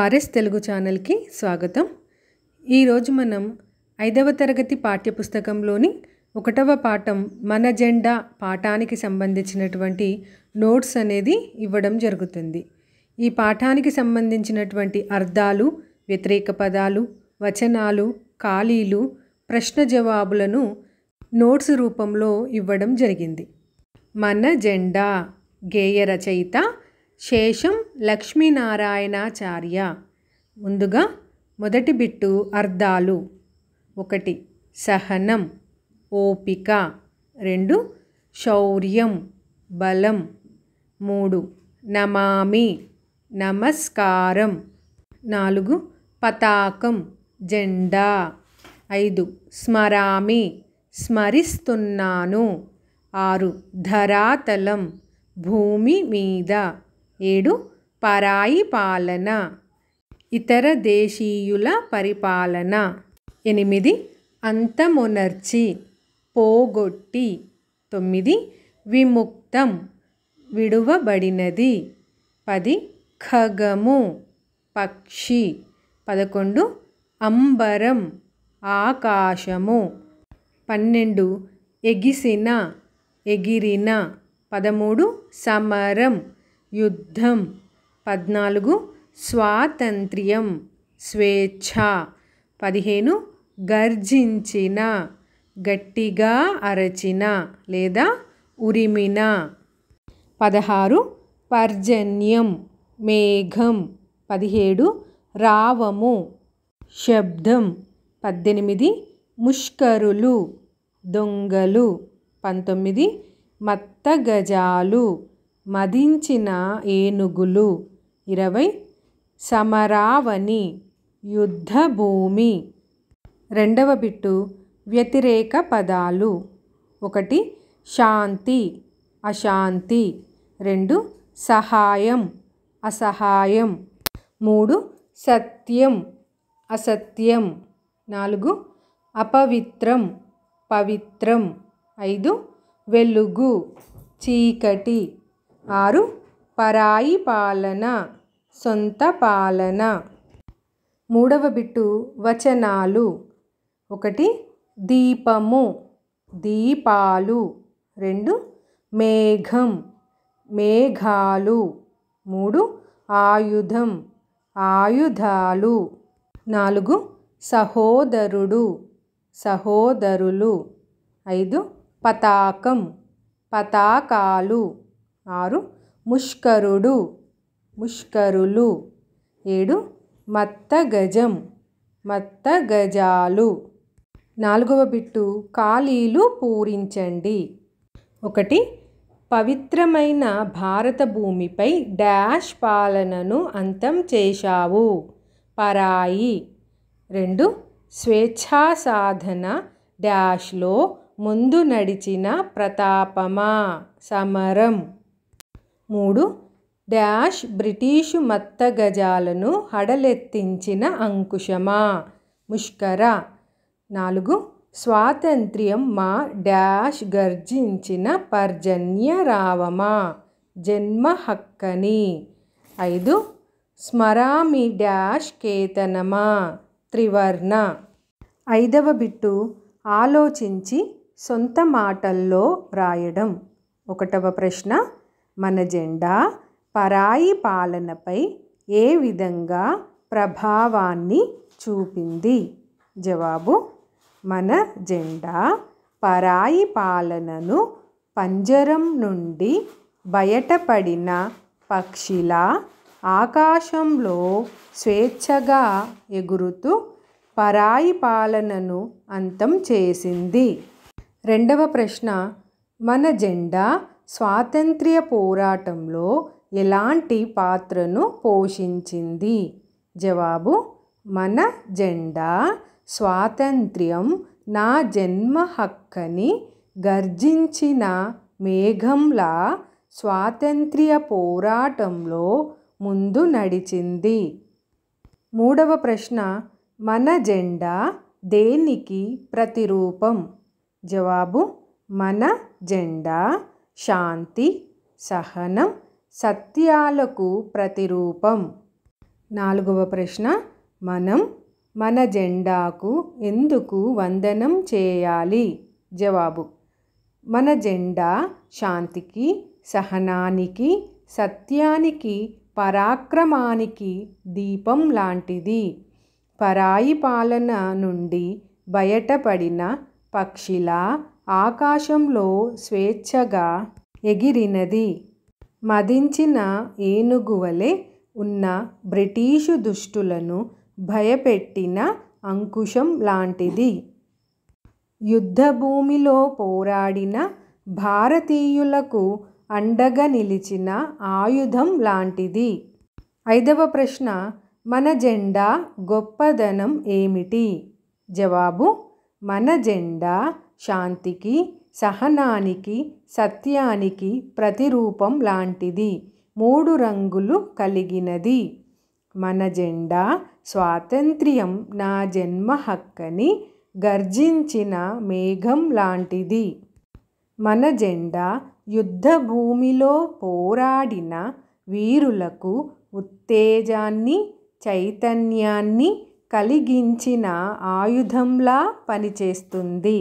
RS Telugu ఛానల్కి స్వాగతం ఈరోజు మనం ఐదవ తరగతి పాఠ్యపుస్తకంలోని ఒకటవ పాఠం మన జెండా పాఠానికి సంబంధించినటువంటి నోట్స్ అనేది ఇవ్వడం జరుగుతుంది ఈ పాఠానికి సంబంధించినటువంటి అర్థాలు వ్యతిరేక పదాలు వచనాలు ఖాళీలు ప్రశ్న జవాబులను నోట్స్ రూపంలో ఇవ్వడం జరిగింది మన జెండా గేయ రచయిత శేషం లక్ష్మీనారాయణాచార్య ముందుగా మొదటి బిట్టు అర్థాలు ఒకటి సహనం ఓపిక రెండు శౌర్యం బలం మూడు నమామి నమస్కారం నాలుగు పతాకం జెండా ఐదు స్మరామి స్మరిస్తున్నాను ఆరు ధరాతలం భూమి మీద ఏడు పరాయి పాలన ఇతర దేశీయుల పరిపాలన ఎనిమిది అంతమునర్చి పోగొట్టి తొమ్మిది విముక్తం విడువబడినది పది ఖగము పక్షి పదకొండు అంబరం ఆకాశము పన్నెండు ఎగిసిన ఎగిరిన పదమూడు సమరం యుద్ధం పద్నాలుగు స్వాతంత్ర్యం స్వేచ్ఛ పదిహేను గర్జించిన గట్టిగా అరచిన లేదా ఉరిమిన పదహారు పర్జన్యం మేఘం పదిహేడు రావము శబ్దం పద్దెనిమిది ముష్కరులు దొంగలు పంతొమ్మిది మత్తగజాలు మదించిన ఏనుగులు ఇరవై సమరావని యుద్ధభూమి రెండవ బిట్టు వ్యతిరేక పదాలు ఒకటి శాంతి అశాంతి రెండు సహాయం అసహాయం మూడు సత్యం అసత్యం నాలుగు అపవిత్రం పవిత్రం ఐదు వెలుగు చీకటి ఆరు పరాయి పాలన సొంత పాలన మూడవ బిట్టు వచనాలు ఒకటి దీపము దీపాలు రెండు మేఘం మేఘాలు మూడు ఆయుధం ఆయుధాలు నాలుగు సహోదరుడు సహోదరులు ఐదు పతాకం పతాకాలు ఆరు ముష్కరుడు ముష్కరులు ఏడు మత్తగజం మత్తగజాలు నాలుగవ బిట్టు ఖాళీలు పూరించండి ఒకటి పవిత్రమైన భారత భూమిపై డాష్ పాలనను అంతం చేశావు పరాయి రెండు స్వేచ్ఛా సాధన డాష్లో ముందు నడిచిన ప్రతాపమా సమరం మూడు డాష్ బ్రిటీషు మత్తగజాలను హడలెత్తించిన అంకుశమా ముష్కర నాలుగు స్వాతంత్ర్యం మా డాష్ గర్జించిన పర్జన్య రావమా జన్మ హక్కని ఐదు స్మరామి డాష్ కేతనమా త్రివర్ణ ఐదవ బిట్టు ఆలోచించి సొంత మాటల్లో వ్రాయడం ఒకటవ ప్రశ్న మన జెండా పరాయి పాలనపై ఏ విధంగా ప్రభావాన్ని చూపింది జవాబు మన జెండా పరాయి పాలనను పంజరం నుండి బయటపడిన పక్షిల ఆకాశంలో స్వేచ్ఛగా ఎగురుతూ పరాయి పాలనను అంతం చేసింది రెండవ ప్రశ్న మన జెండా స్వాతంత్ర్య పోరాటంలో ఎలాంటి పాత్రను పోషించింది జవాబు మన జెండా స్వాతంత్ర్యం నా జన్మ హక్కని గర్జించిన మేఘంలా స్వాతంత్ర్య పోరాటంలో ముందు నడిచింది మూడవ ప్రశ్న మన జెండా దేనికి ప్రతిరూపం జవాబు మన జెండా శాంతి సహనం సత్యాలకు ప్రతిరూపం నాలుగవ ప్రశ్న మనం మన జెండాకు ఎందుకు వందనం చేయాలి జవాబు మన జెండా శాంతికి సహనానికి సత్యానికి పరాక్రమానికి దీపం లాంటిది పరాయి పాలన నుండి బయటపడిన పక్షిలా ఆకాశంలో స్వేచ్ఛగా ఎగిరినది మదించిన ఏనుగువలే ఉన్న బ్రిటీషు దుష్టులను భయపెట్టిన అంకుశం లాంటిది యుద్ధభూమిలో పోరాడిన భారతీయులకు అండగా నిలిచిన ఆయుధం లాంటిది ఐదవ ప్రశ్న మన జెండా గొప్పదనం ఏమిటి జవాబు మన జెండా శాంతికి సహనానికి సత్యానికి ప్రతిరూపం లాంటిది మూడు రంగులు కలిగినది మన జెండా స్వాతంత్ర్యం నా జన్మ హక్కని గర్జించిన మేఘం లాంటిది మన జెండా యుద్ధ భూమిలో పోరాడిన వీరులకు ఉత్తేజాన్ని చైతన్యాన్ని కలిగించిన ఆయుధంలా పనిచేస్తుంది